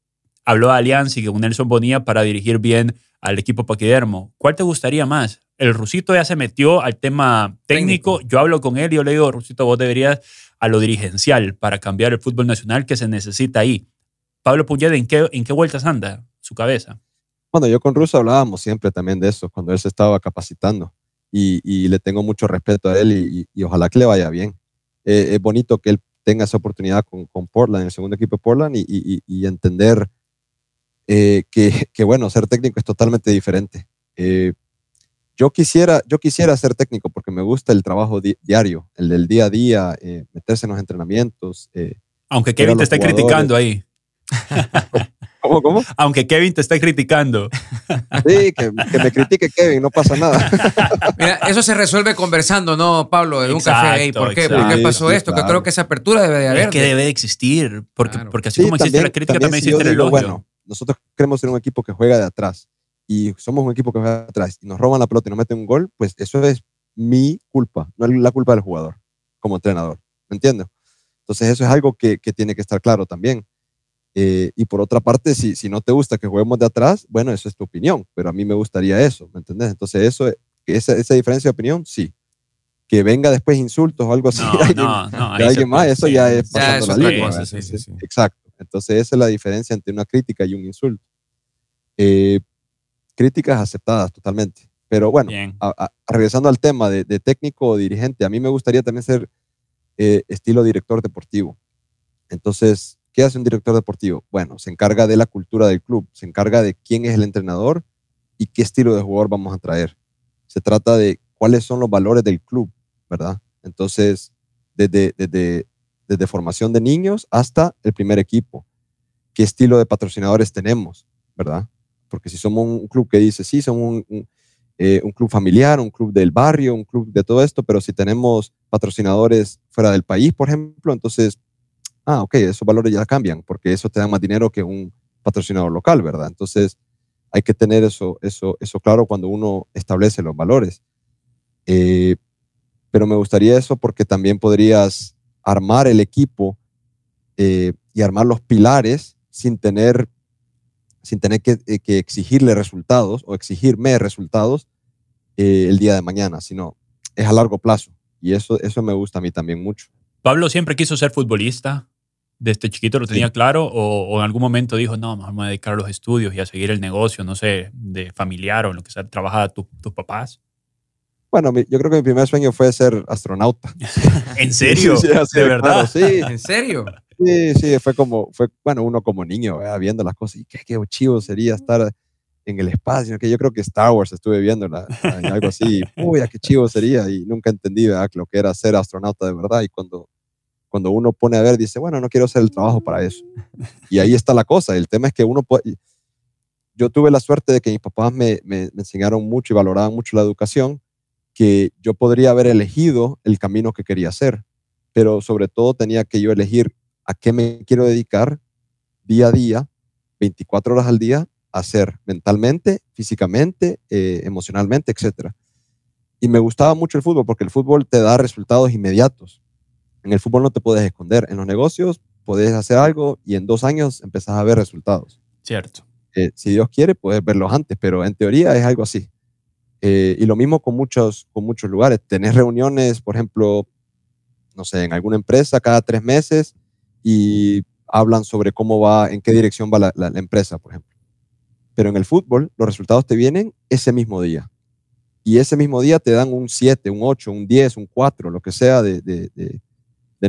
habló de Alianza y que con Nelson Bonilla para dirigir bien al equipo paquidermo. ¿Cuál te gustaría más? El Rusito ya se metió al tema técnico. técnico. Yo hablo con él y yo le digo, Rusito, vos deberías a lo dirigencial para cambiar el fútbol nacional que se necesita ahí. Pablo Puñet, ¿en qué, ¿en qué vueltas anda su cabeza? Bueno, yo con Russo hablábamos siempre también de eso, cuando él se estaba capacitando. Y, le tengo mucho respeto a él y, ojalá que le vaya bien. Eh, es bonito que él tenga esa oportunidad con, con Portland, el segundo equipo de Portland, y, entender eh, que, bueno, ser técnico es totalmente diferente. Eh, yo quisiera, yo quisiera ser técnico porque me gusta el trabajo diario, el del día a día, eh, meterse en los entrenamientos. Eh, Aunque Kevin te esté criticando ahí. ¿Cómo, Aunque Kevin te esté criticando. Sí, que, que me critique Kevin, no pasa nada. eso se resuelve conversando, ¿no, Pablo? En un café. ahí ¿Por qué? ¿Por qué pasó esto? Que creo que esa apertura debe de haber. que debe de existir, porque, porque así como existe la crítica, también, existe el bueno, nosotros queremos ser un equipo que juega de atrás y somos un equipo que va atrás y nos roban la pelota y nos meten un gol, pues eso es mi culpa, no es la culpa del jugador como entrenador. ¿Me entiendes? Entonces eso es algo que, que tiene que estar claro también. Eh, y por otra parte, si, si no te gusta que juguemos de atrás, bueno, eso es tu opinión, pero a mí me gustaría eso, ¿me entiendes? Entonces eso, esa, esa diferencia de opinión, sí. Que venga después insultos o algo así de alguien, no, no, alguien más, eso ya es pasando sí, sí. Exacto. Entonces esa es la diferencia entre una crítica y un insulto. Eh, críticas aceptadas totalmente. Pero bueno, regresando al tema de, técnico o dirigente, a mí me gustaría también ser eh, estilo director deportivo. Entonces, ¿qué hace un director deportivo? Bueno, se encarga de la cultura del club, se encarga de quién es el entrenador y qué estilo de jugador vamos a traer. Se trata de cuáles son los valores del club, ¿verdad? Entonces, desde, desde, desde formación de niños hasta el primer equipo, qué estilo de patrocinadores tenemos, ¿verdad? porque si somos un club que dice, sí, somos eh, un, club familiar, un club del barrio, un club de todo esto, pero si tenemos patrocinadores fuera del país, por ejemplo, entonces, ah, ok, esos valores ya cambian, porque eso te da más dinero que un patrocinador local, ¿verdad? Entonces, hay que tener eso, eso, eso claro cuando uno establece los valores. Eh, pero me gustaría eso porque también podrías armar el equipo eh, y armar los pilares sin tener sin tener eh, que, exigirle resultados o exigirme resultados eh, el día de mañana, sino es a largo plazo. Y eso, eso me gusta a mí también mucho. Pablo siempre quiso ser futbolista. ¿Desde chiquito lo tenía claro? O, en algún momento dijo, no, mejor me voy a dedicar a los estudios y a seguir el negocio, no sé, de familiar o en lo que sea, a tus papás? Bueno, yo creo que mi primer sueño fue ser astronauta. ¿En serio? ¿De verdad? sí. ¿En serio? Sí, sí, fue como, fue, bueno, uno como niño, viendo las cosas, y qué, qué chivo sería estar en el espacio, que yo creo que Star Wars estuve viendo algo así, y, qué chivo sería, y nunca entendí lo que era ser astronauta de verdad, y cuando, cuando uno pone a ver, dice, bueno, no quiero hacer el trabajo para eso. Y ahí está la cosa, el tema es que uno puede, yo tuve la suerte de que mis papás me, me enseñaron mucho y valoraban mucho la educación, que yo podría haber elegido el camino que quería hacer, pero sobre todo tenía que yo elegir a qué me quiero dedicar día a día, 24 horas al día, a hacer mentalmente, físicamente, eh, emocionalmente, etcétera? Y me gustaba mucho el fútbol porque el fútbol te da resultados inmediatos. En el fútbol no te puedes esconder. En los negocios puedes hacer algo y en dos años empezás a ver resultados. Cierto. Eh, si Dios quiere, puedes verlos antes, pero en teoría es algo así. Eh, y lo mismo con muchos, con muchos lugares. Tenés reuniones, por ejemplo, no sé, en alguna empresa cada tres meses y hablan sobre cómo va, en qué dirección va la, empresa, por ejemplo. Pero en el fútbol, los resultados te vienen ese mismo día. Y ese mismo día te dan un 7, un 8, un 10, un 4, lo que sea de,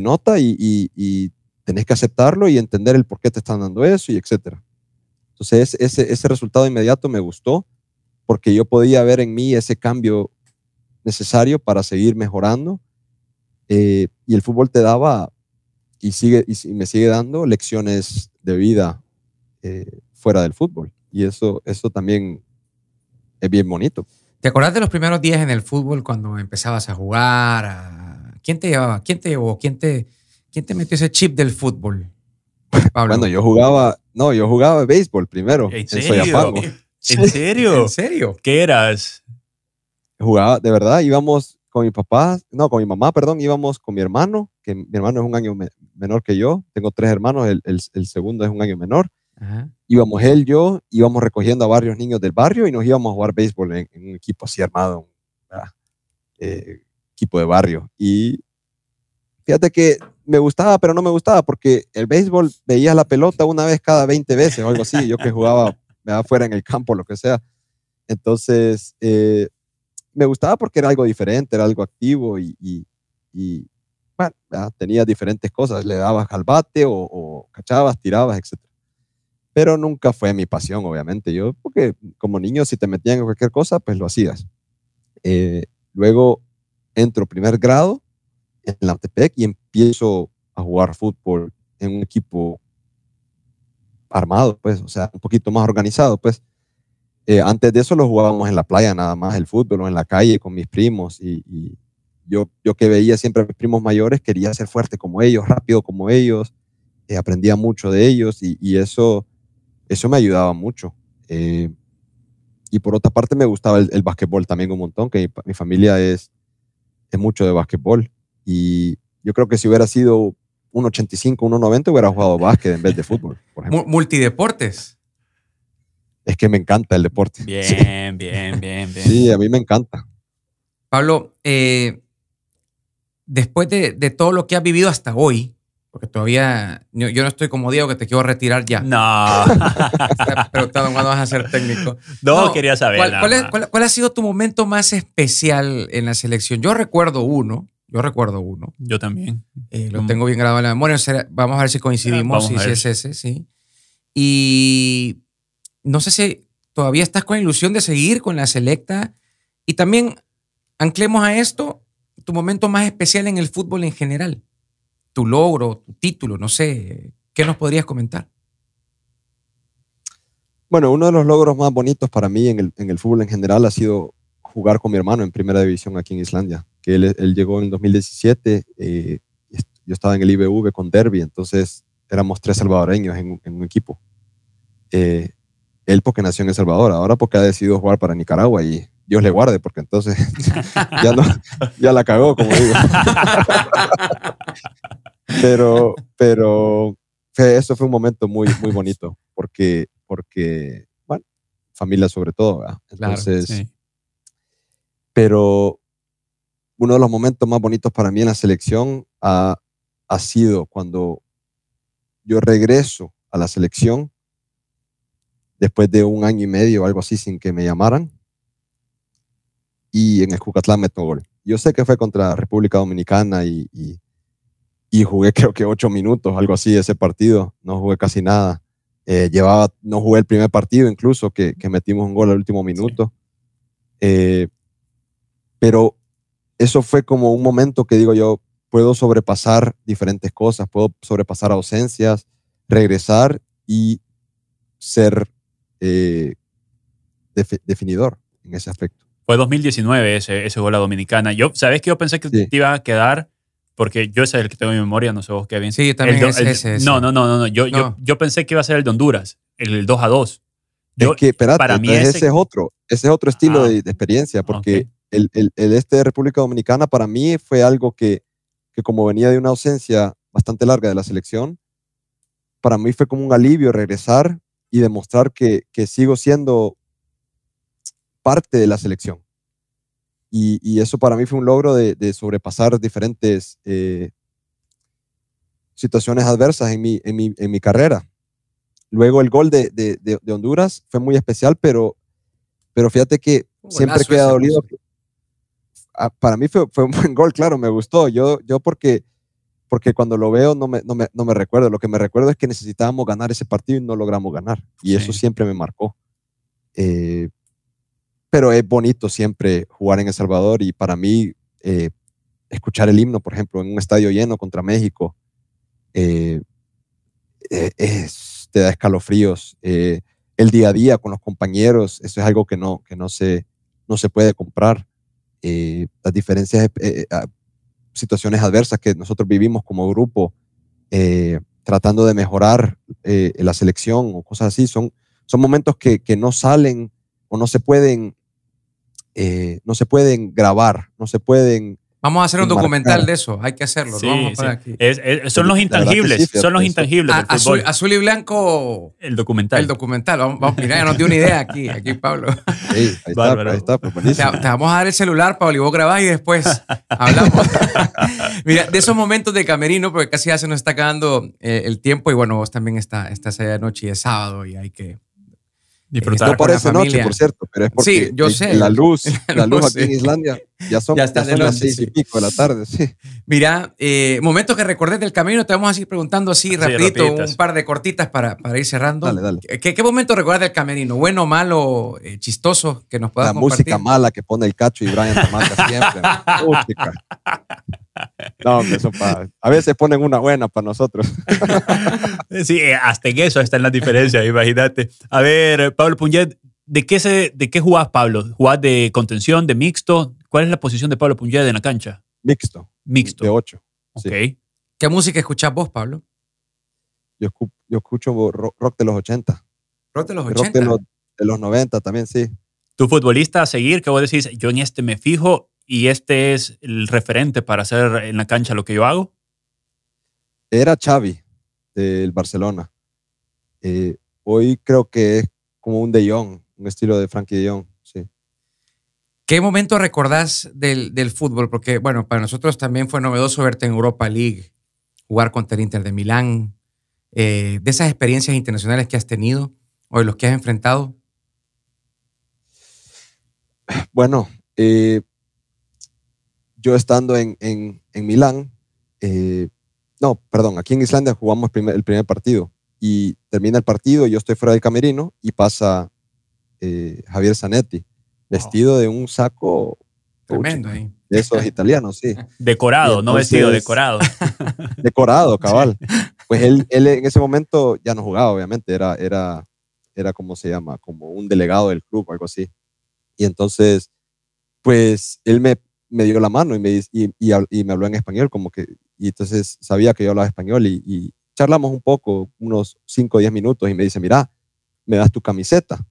nota y, y, tenés que aceptarlo y entender el por qué te están dando eso y etcétera. Entonces ese, ese resultado inmediato me gustó porque yo podía ver en mí ese cambio necesario para seguir mejorando. Eh, y el fútbol te daba y, sigue, y me sigue dando lecciones de vida eh, fuera del fútbol. Y eso, eso también es bien bonito. ¿Te acordás de los primeros días en el fútbol cuando empezabas a jugar? ¿Quién te llevaba? ¿Quién te llevó? ¿Quién te, quién te metió ese chip del fútbol? Pablo. Bueno, yo jugaba, no, yo jugaba béisbol primero. ¿En serio? En, serio? ¿En serio? ¿Qué eras? Jugaba, de verdad, íbamos con mi papá, no, con mi mamá, perdón, íbamos con mi hermano, que mi hermano es un año menor que yo, tengo tres hermanos, el, segundo es un año menor. Íbamos él, yo, íbamos recogiendo a varios niños del barrio y nos íbamos a jugar béisbol en, un equipo así armado, ah, eh, equipo de barrio. Y fíjate que me gustaba, pero no me gustaba, porque el béisbol veías la pelota una vez cada 20 veces o algo así, yo que jugaba me afuera en el campo, lo que sea. Entonces, eh, me gustaba porque era algo diferente, era algo activo y, y, tenía diferentes cosas, le dabas al bate o, cachabas, tirabas, etc. Pero nunca fue mi pasión, obviamente. Yo, porque como niño, si te metían en cualquier cosa, pues lo hacías. Eh, luego entro primer grado en la UTPEC y empiezo a jugar fútbol en un equipo armado, pues, o sea, un poquito más organizado, pues. Eh, antes de eso lo jugábamos en la playa nada más, el fútbol, o en la calle con mis primos y, yo, yo que veía siempre a mis primos mayores quería ser fuerte como ellos, rápido como ellos, eh, aprendía mucho de ellos y, eso, eso me ayudaba mucho. Eh, y por otra parte me gustaba el, el básquetbol también un montón, que mi, familia es, es mucho de básquetbol. Y yo creo que si hubiera sido un 85, un 90 hubiera jugado básquet en vez de fútbol. Por ejemplo. Multideportes. Es que me encanta el deporte. Bien, bien, bien, bien. Sí, a mí me encanta. Pablo, eh, después de, de, todo lo que has vivido hasta hoy, porque todavía yo, no estoy como Diego que te quiero retirar ya. No. cuándo vas a ser técnico. No, quería saber. ¿cuál, ha sido tu momento más especial en la selección? Yo recuerdo uno. Yo recuerdo uno. Yo también. Eh, lo mm. tengo bien grabado en la memoria. Vamos a ver si coincidimos, si, si es ese, sí. Y no sé si todavía estás con ilusión de seguir con la selecta. Y también anclemos a esto momento más especial en el fútbol en general? Tu logro, tu título, no sé, ¿qué nos podrías comentar? Bueno, uno de los logros más bonitos para mí en el, fútbol en general ha sido jugar con mi hermano en primera división aquí en Islandia, que él, llegó en 2017, eh, yo estaba en el IBV con Derby, entonces éramos tres salvadoreños en, un equipo. Eh, él porque nació en El Salvador, ahora porque ha decidido jugar para Nicaragua y Dios le guarde, porque entonces ya, la cagó, como digo. pero, pero eso fue un momento muy, muy bonito, porque, porque, bueno, familia sobre todo, Entonces, pero uno de los momentos más bonitos para mí en la selección ha, ha sido cuando yo regreso a la selección después de un año y medio o algo así sin que me llamaran y en Escucatlán meto gol. Yo sé que fue contra República Dominicana y, y, jugué creo que ocho minutos, algo así, ese partido. No jugué casi nada. Eh, llevaba, no jugué el primer partido incluso, que, metimos un gol al último minuto. Eh, pero eso fue como un momento que digo yo, puedo sobrepasar diferentes cosas, puedo sobrepasar ausencias, regresar y ser eh, definidor en ese aspecto. Fue 2019 ese, ese gol a Dominicana. Yo, sabes que yo pensé que te iba a quedar? Porque yo ese es el que tengo en mi memoria, no sé vos, bien Sí, también el ese, No, no, no, no. Yo, Yo, yo, pensé que iba a ser el de Honduras, el, 2 a 2. es que, espérate, para mí ese, es otro, ese es otro estilo de, experiencia, porque el, el, el, este de República Dominicana para mí fue algo que, que, como venía de una ausencia bastante larga de la selección, para mí fue como un alivio regresar y demostrar que, que sigo siendo parte de la selección. Y, eso para mí fue un logro de, sobrepasar diferentes eh, situaciones adversas en mi, en mi, carrera. Luego el gol de, Honduras fue muy especial, pero, pero fíjate que siempre queda dolido. Para mí fue, un buen gol, claro, me gustó. Yo, yo porque, porque cuando lo veo no me, recuerdo. Lo que me recuerdo es que necesitábamos ganar ese partido y no logramos ganar. Y eso siempre me marcó. Eh, pero es bonito siempre jugar en El Salvador y para mí eh, escuchar el himno, por ejemplo, en un estadio lleno contra México, eh, eh, te da escalofríos. el día a día con los compañeros, eso es algo que no, que no, se, no se puede comprar. las diferencias, ah, situaciones adversas que nosotros vivimos como grupo, tratando de mejorar la selección o cosas así, son, son momentos que, que no salen o no se pueden eh, no se pueden grabar, no se pueden... Vamos a hacer un documental de eso, hay que hacerlo. son los intangibles, son los intangibles. Ah, azul, y blanco. El documental. El documental, vamos, mira, ya nos dio una idea aquí, aquí Pablo. ahí, está, está pues, te, vamos a dar el celular, Pablo, y vos grabás y después hablamos. mira, de esos momentos de camerino, porque casi ya se nos está acabando eh, el tiempo y bueno, vos también está, estás allá de noche y es sábado y hay que Disfrutar no parece con noche, por cierto, pero es porque la luz, la luz aquí en Islandia ya son, las seis y pico de la tarde, sí. Mira, eh, momentos que recordé del camino, te vamos a ir preguntando así rapidito, un par de cortitas para, ir cerrando. Dale, dale. ¿Qué, momento recuerdas del camerino? ¿Bueno, malo, eh, chistoso que nos La música mala que pone el Cacho y Brian siempre. música. No, eso para, a veces ponen una buena para nosotros. sí, hasta en eso están las diferencias, imagínate. A ver, Pablo Puñet, ¿de qué, ¿de qué jugás, Pablo? ¿Jugás de contención, de mixto? ¿Cuál es la posición de Pablo Puñeda en la cancha? Mixto. Mixto. De 8. Ok. ¿Qué música escuchás vos, Pablo? Yo, escucho rock, de los 80. ¿Rock de los 80? Rock de los, 90 también, sí. ¿Tu futbolista a seguir que vos decís, yo en este me fijo y este es el referente para hacer en la cancha lo que yo hago? Era Xavi del Barcelona. Eh, hoy creo que es como un De Jong, un estilo de Frankie De Jong. ¿Qué momento recordás del, fútbol? Porque, bueno, para nosotros también fue novedoso verte en Europa League, jugar contra el Inter de Milán, eh, de esas experiencias internacionales que has tenido o de los que has enfrentado. Bueno, eh, yo estando en, Milán, eh, no, perdón, aquí en Islandia jugamos el primer partido y termina el partido, yo estoy fuera del camerino y pasa Javier Zanetti vestido de un saco Tremendo, ahí de esos italianos, sí. Decorado, no vestido, decorado. decorado, cabal. Pues él, él, en ese momento ya no jugaba, obviamente, era, era, era como se llama, como un delegado del club, algo así. Y entonces, pues él me, me dio la mano y me, y, y, me habló en español, como que, y entonces sabía que yo hablaba español y, y charlamos un poco, unos 5 o 10 minutos, y me dice, mira, me das tu camiseta.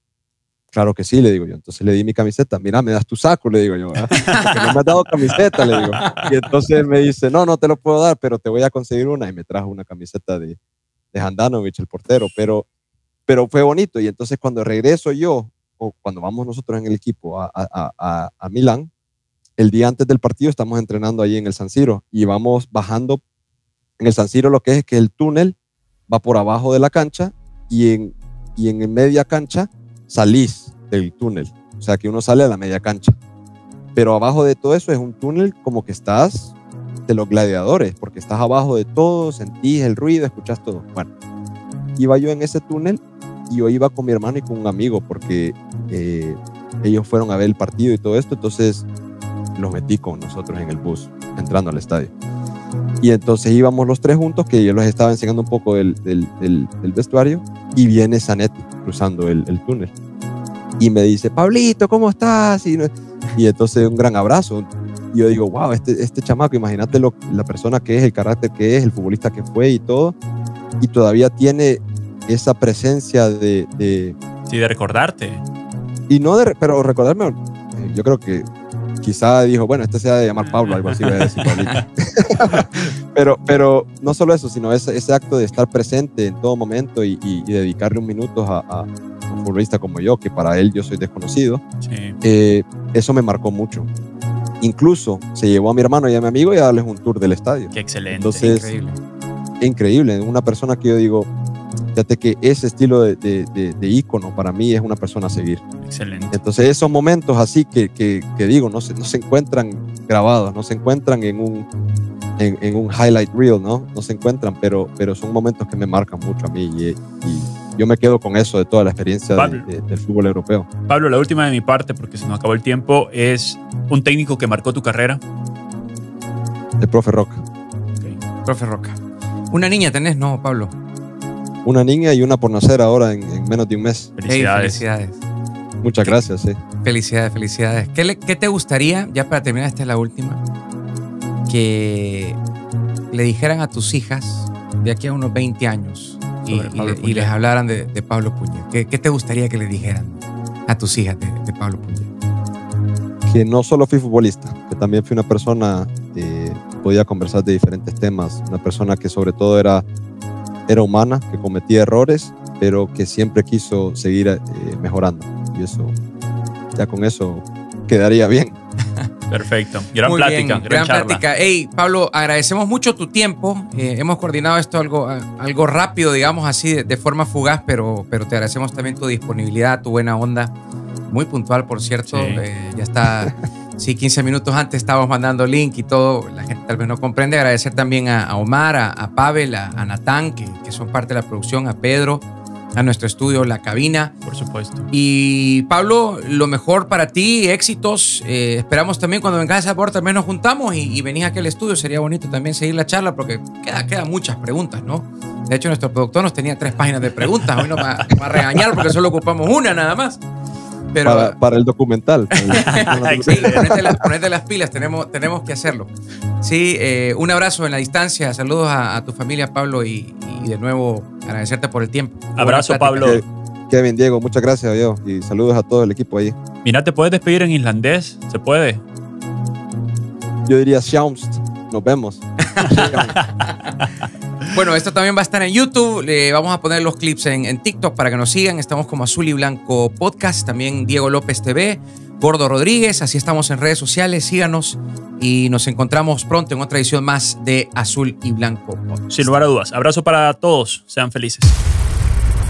Claro que sí, le digo yo. Entonces le di mi camiseta. Mira, me das tu saco, le digo yo. no me has dado camiseta, le digo. Y entonces me dice, no, no te lo puedo dar, pero te voy a conseguir una. Y me trajo una camiseta de, de Handanovic, el portero. Pero, pero fue bonito. Y entonces cuando regreso yo, o cuando vamos nosotros en el equipo a, a, a, a Milán, el día antes del partido estamos entrenando ahí en el San Siro y vamos bajando en el San Siro lo que es que el túnel va por abajo de la cancha y en, y en media cancha salís del túnel. O sea, que uno sale a la media cancha. Pero abajo de todo eso es un túnel como que estás de los gladiadores, porque estás abajo de todo, sentís el ruido, escuchás todo. Bueno, iba yo en ese túnel y yo iba con mi hermano y con un amigo, porque eh, ellos fueron a ver el partido y todo esto, entonces los metí con nosotros en el bus, entrando al estadio. Y entonces íbamos los tres juntos, que yo les estaba enseñando un poco del, vestuario, y viene Zanetti cruzando el, túnel. Y me dice, Pablito, ¿cómo estás? Y, y entonces un gran abrazo. Y yo digo, wow, este, este chamaco, imagínate lo, la persona que es, el carácter que es, el futbolista que fue y todo. Y todavía tiene esa presencia de... de sí, de recordarte. Y no de, pero recordarme, eh, yo creo que quizá dijo, bueno, este sea de llamar Pablo, algo así, pero, pero no solo eso, sino ese, acto de estar presente en todo momento y, dedicarle un minuto a, un futbolista como yo, que para él yo soy desconocido, eh, eso me marcó mucho. Incluso se llevó a mi hermano y a mi amigo y a darles un tour del estadio. Qué excelente. increíble. increíble. Una persona que yo digo, Fíjate que ese estilo de, de, ícono para mí es una persona a seguir. Excelente. Entonces esos momentos así que, digo, no se, no se encuentran grabados, no se encuentran en un, en, un highlight reel, ¿no? No se encuentran, pero, pero son momentos que me marcan mucho a mí y, yo me quedo con eso de toda la experiencia del fútbol europeo. Pablo, la última de mi parte, porque se nos acabó el tiempo, es un técnico que marcó tu carrera. El profe Roca. Profe Roca. Una niña tenés, ¿no, Pablo? una niña y una por nacer ahora en, menos de un mes. Felicidades. Muchas gracias, sí. Felicidades, felicidades. ¿Qué, te gustaría, ya para terminar, esta es la última, que le dijeran a tus hijas de aquí a unos 20 años y, les hablaran de, Pablo Puñet? ¿Qué, te gustaría que le dijeran a tus hijas de, Pablo Puñet? Que no solo fui futbolista, que también fui una persona que eh, podía conversar de diferentes temas, una persona que sobre todo era era humana, que cometía errores, pero que siempre quiso seguir eh, mejorando. Y eso, ya con eso quedaría bien. Perfecto. Gran plática. Gran, plática. Hey, Pablo, agradecemos mucho tu tiempo. Eh, hemos coordinado esto algo, algo rápido, digamos así, de, forma fugaz, pero, pero te agradecemos también tu disponibilidad, tu buena onda. Muy puntual, por cierto. Eh, ya está. Sí, 15 minutos antes estábamos mandando link y todo, la gente tal vez no comprende. Agradecer también a, Omar, a, Pavel, a, Natán, que, son parte de la producción, a Pedro, a nuestro estudio, la cabina. Por supuesto. Y Pablo, lo mejor para ti, éxitos. Eh, esperamos también cuando vengas a Sabor también nos juntamos y, y, venís aquí al estudio. Sería bonito también seguir la charla porque queda, quedan muchas preguntas, ¿no? De hecho, nuestro productor nos tenía tres páginas de preguntas. Hoy para va a regañar porque solo ocupamos una nada más. para, el documental. sí, ponete, las, pilas, tenemos, tenemos que hacerlo. Sí, eh, un abrazo en la distancia, saludos a, tu familia, Pablo, y, de nuevo agradecerte por el tiempo. Abrazo, Pablo. Kevin, Diego, muchas gracias, Dios, y saludos a todo el equipo ahí. Mira, ¿te puedes despedir en islandés? ¿Se puede? Yo diría Sjáumst, nos vemos. Bueno, esto también va a estar en YouTube. Le vamos a poner los clips en, TikTok para que nos sigan. Estamos como Azul y Blanco Podcast, también Diego López TV, Gordo Rodríguez. Así estamos en redes sociales. Síganos y nos encontramos pronto en otra edición más de Azul y Blanco Podcast. Sin lugar a dudas. Abrazo para todos. Sean felices.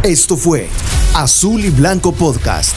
Esto fue Azul y Blanco Podcast.